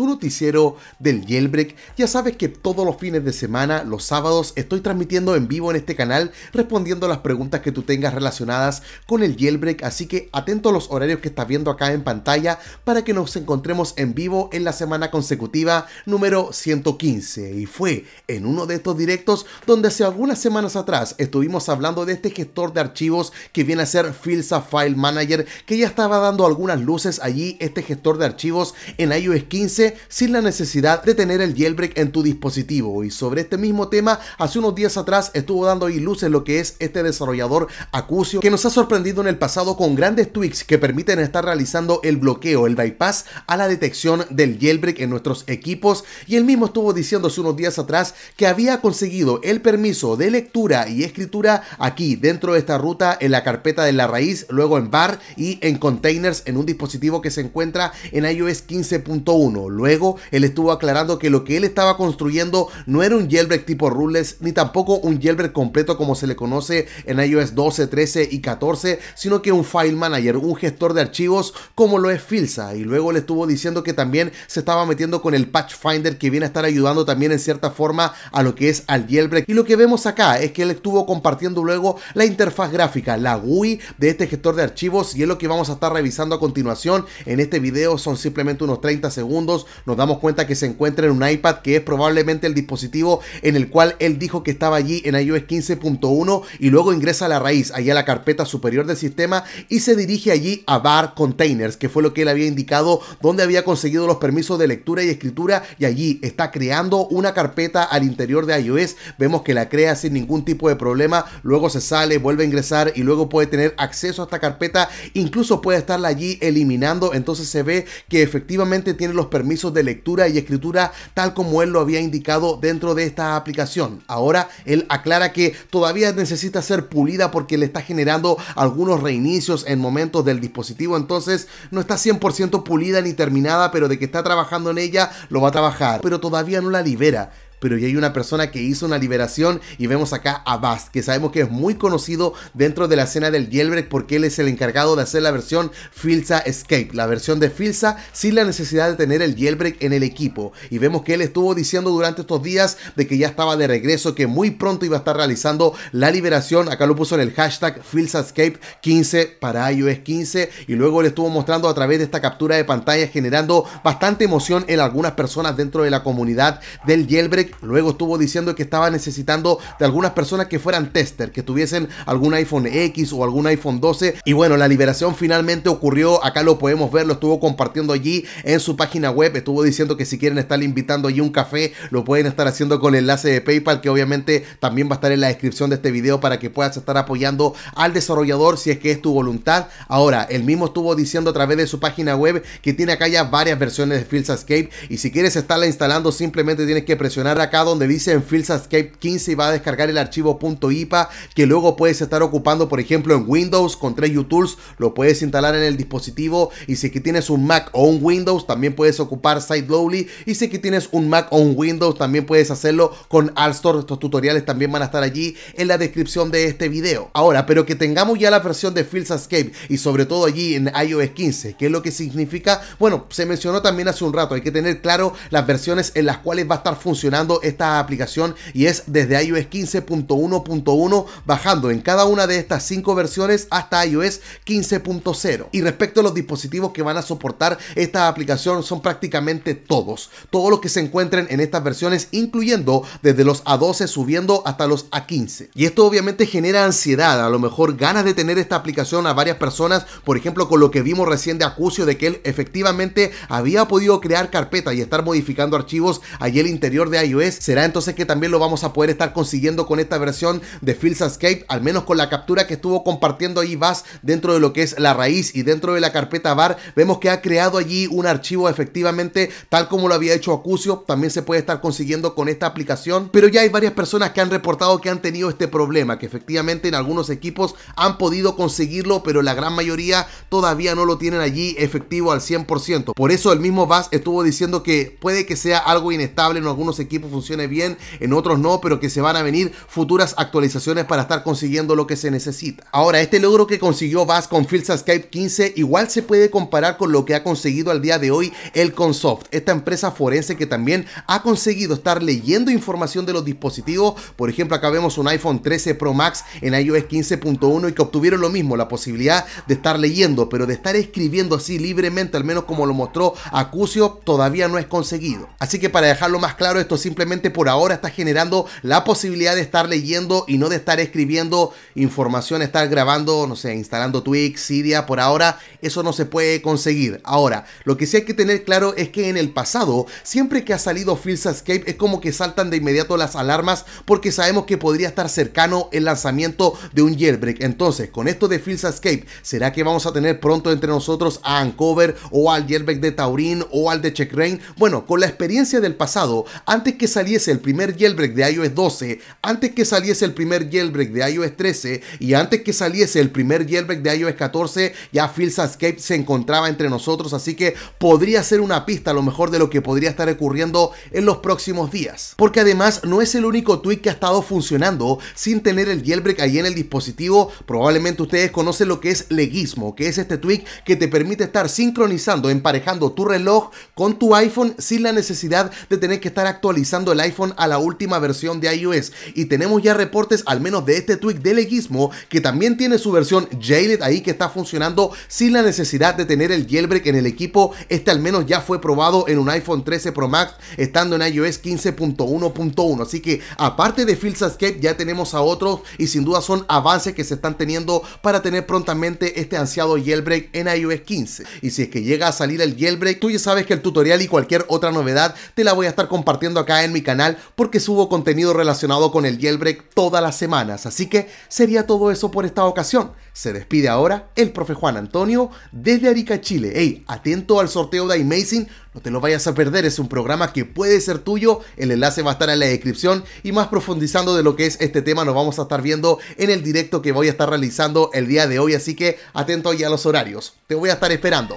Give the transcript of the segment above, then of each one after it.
tu noticiero del Jailbreak. Ya sabes que todos los fines de semana, los sábados, estoy transmitiendo en vivo en este canal respondiendo las preguntas que tú tengas relacionadas con el Jailbreak, así que atento a los horarios que estás viendo acá en pantalla para que nos encontremos en vivo en la semana consecutiva número 115. Y fue en uno de estos directos donde hace algunas semanas atrás estuvimos hablando de este gestor de archivos que viene a ser Filsa File Manager, que ya estaba dando algunas luces allí, este gestor de archivos en iOS 15 sin la necesidad de tener el jailbreak en tu dispositivo. Y sobre este mismo tema, hace unos días atrás estuvo dando ahí luces lo que es este desarrollador Acucio que nos ha sorprendido en el pasado con grandes tweaks que permiten estar realizando el bloqueo, el bypass a la detección del jailbreak en nuestros equipos. Y él mismo estuvo diciendo hace unos días atrás que había conseguido el permiso de lectura y escritura aquí dentro de esta ruta en la carpeta de la raíz, luego en bar y en containers en un dispositivo que se encuentra en iOS 15.1 luego él estuvo aclarando que lo que él estaba construyendo no era un jailbreak tipo Rules ni tampoco un jailbreak completo como se le conoce en iOS 12, 13 y 14, sino que un file manager, un gestor de archivos como lo es Filsa. Y luego le estuvo diciendo que también se estaba metiendo con el Patch Finder que viene a estar ayudando también en cierta forma a lo que es al jailbreak. Y lo que vemos acá es que él estuvo compartiendo luego la interfaz gráfica, la GUI de este gestor de archivos y es lo que vamos a estar revisando a continuación en este video. Son simplemente unos 30 segundos nos damos cuenta que se encuentra en un iPad que es probablemente el dispositivo en el cual él dijo que estaba allí en iOS 15.1 y luego ingresa a la raíz, allá a la carpeta superior del sistema y se dirige allí a bar containers, que fue lo que él había indicado donde había conseguido los permisos de lectura y escritura y allí está creando una carpeta al interior de iOS. Vemos que la crea sin ningún tipo de problema, luego se sale, vuelve a ingresar y luego puede tener acceso a esta carpeta, incluso puede estarla allí eliminando, entonces se ve que efectivamente tiene los permisos de lectura y escritura tal como él lo había indicado dentro de esta aplicación. Ahora él aclara que todavía necesita ser pulida porque le está generando algunos reinicios en momentos del dispositivo, entonces no está 100% pulida ni terminada, pero de que está trabajando en ella lo va a trabajar, pero todavía no la libera pero ya hay una persona que hizo una liberación y vemos acá a Bast, que sabemos que es muy conocido dentro de la escena del Jailbreak porque él es el encargado de hacer la versión Filza Escape, la versión de Filza sin la necesidad de tener el Jailbreak en el equipo. Y vemos que él estuvo diciendo durante estos días de que ya estaba de regreso, que muy pronto iba a estar realizando la liberación. Acá lo puso en el hashtag Escape 15 para iOS 15 y luego le estuvo mostrando a través de esta captura de pantalla generando bastante emoción en algunas personas dentro de la comunidad del Jailbreak luego estuvo diciendo que estaba necesitando de algunas personas que fueran tester, que tuviesen algún iPhone X o algún iPhone 12. Y bueno, la liberación finalmente ocurrió, acá lo podemos ver, lo estuvo compartiendo allí en su página web, estuvo diciendo que si quieren estar invitando allí un café, lo pueden estar haciendo con el enlace de PayPal, que obviamente también va a estar en la descripción de este video para que puedas estar apoyando al desarrollador si es que es tu voluntad. Ahora, el mismo estuvo diciendo a través de su página web que tiene acá ya varias versiones de Fields Escape y si quieres estarla instalando simplemente tienes que presionar acá donde dice en Escape 15 y va a descargar el archivo .ipa que luego puedes estar ocupando por ejemplo en Windows con 3 Tools, lo puedes instalar en el dispositivo y si que tienes un Mac o un Windows también puedes ocupar Lowly y si que tienes un Mac o un Windows también puedes hacerlo con Store, estos tutoriales también van a estar allí en la descripción de este video ahora pero que tengamos ya la versión de Escape y sobre todo allí en iOS 15 que es lo que significa bueno se mencionó también hace un rato hay que tener claro las versiones en las cuales va a estar funcionando esta aplicación y es desde iOS 15.1.1 bajando en cada una de estas cinco versiones hasta iOS 15.0. Y respecto a los dispositivos que van a soportar esta aplicación son prácticamente todos, todos los que se encuentren en estas versiones incluyendo desde los A12 subiendo hasta los A15. Y esto obviamente genera ansiedad, a lo mejor ganas de tener esta aplicación a varias personas, por ejemplo con lo que vimos recién de Acucio de que él efectivamente había podido crear carpetas y estar modificando archivos allí el interior de iOS Será entonces que también lo vamos a poder estar consiguiendo con esta versión de Fields Escape, al menos con la captura que estuvo compartiendo ahí VAS dentro de lo que es la raíz y dentro de la carpeta bar. Vemos que ha creado allí un archivo efectivamente, tal como lo había hecho Acucio, también se puede estar consiguiendo con esta aplicación. Pero ya hay varias personas que han reportado que han tenido este problema, que efectivamente en algunos equipos han podido conseguirlo, pero la gran mayoría todavía no lo tienen allí efectivo al 100%. Por eso el mismo VAS estuvo diciendo que puede que sea algo inestable en algunos equipos funcione bien, en otros no, pero que se van a venir futuras actualizaciones para estar consiguiendo lo que se necesita. Ahora, este logro que consiguió Bass con Skype 15 igual se puede comparar con lo que ha conseguido al día de hoy el Consoft, esta empresa forense que también ha conseguido estar leyendo información de los dispositivos. Por ejemplo, acá vemos un iPhone 13 Pro Max en iOS 15.1 y que obtuvieron lo mismo, la posibilidad de estar leyendo, pero de estar escribiendo así libremente, al menos como lo mostró Acucio, todavía no es conseguido. Así que para dejarlo más claro, esto simplemente simplemente por ahora está generando la posibilidad de estar leyendo y no de estar escribiendo información, estar grabando, no sé, instalando Twix, Siria, por ahora eso no se puede conseguir. Ahora, lo que sí hay que tener claro es que en el pasado, siempre que ha salido Fields Escape es como que saltan de inmediato las alarmas porque sabemos que podría estar cercano el lanzamiento de un jailbreak. Entonces, con esto de Fields Escape, ¿será que vamos a tener pronto entre nosotros a Ancover o al jailbreak de Taurin o al de Check Rain? Bueno, con la experiencia del pasado, antes que saliese el primer jailbreak de iOS 12, antes que saliese el primer jailbreak de iOS 13 y antes que saliese el primer jailbreak de iOS 14, ya Phil escape se encontraba entre nosotros, así que podría ser una pista a lo mejor de lo que podría estar ocurriendo en los próximos días. Porque además no es el único tweak que ha estado funcionando sin tener el jailbreak ahí en el dispositivo. Probablemente ustedes conocen lo que es leguismo, que es este tweak que te permite estar sincronizando, emparejando tu reloj con tu iPhone sin la necesidad de tener que estar actualizando el iPhone a la última versión de iOS y tenemos ya reportes al menos de este tweak de Legismo que también tiene su versión Jailed ahí que está funcionando sin la necesidad de tener el jailbreak en el equipo. Este al menos ya fue probado en un iPhone 13 Pro Max estando en iOS 15.1.1. Así que aparte de Escape ya tenemos a otros y sin duda son avances que se están teniendo para tener prontamente este ansiado jailbreak en iOS 15. Y si es que llega a salir el jailbreak, tú ya sabes que el tutorial y cualquier otra novedad te la voy a estar compartiendo acá en mi canal porque subo contenido relacionado con el jailbreak todas las semanas. Así que sería todo eso por esta ocasión. Se despide ahora el profe Juan Antonio desde Arica, Chile. Hey, atento al sorteo de Amazing, no te lo vayas a perder, es un programa que puede ser tuyo, el enlace va a estar en la descripción y más profundizando de lo que es este tema nos vamos a estar viendo en el directo que voy a estar realizando el día de hoy, así que atento ya a los horarios. Te voy a estar esperando.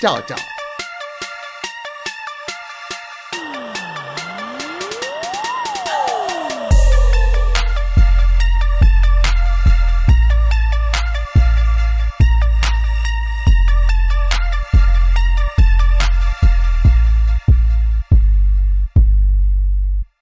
Chao, chao.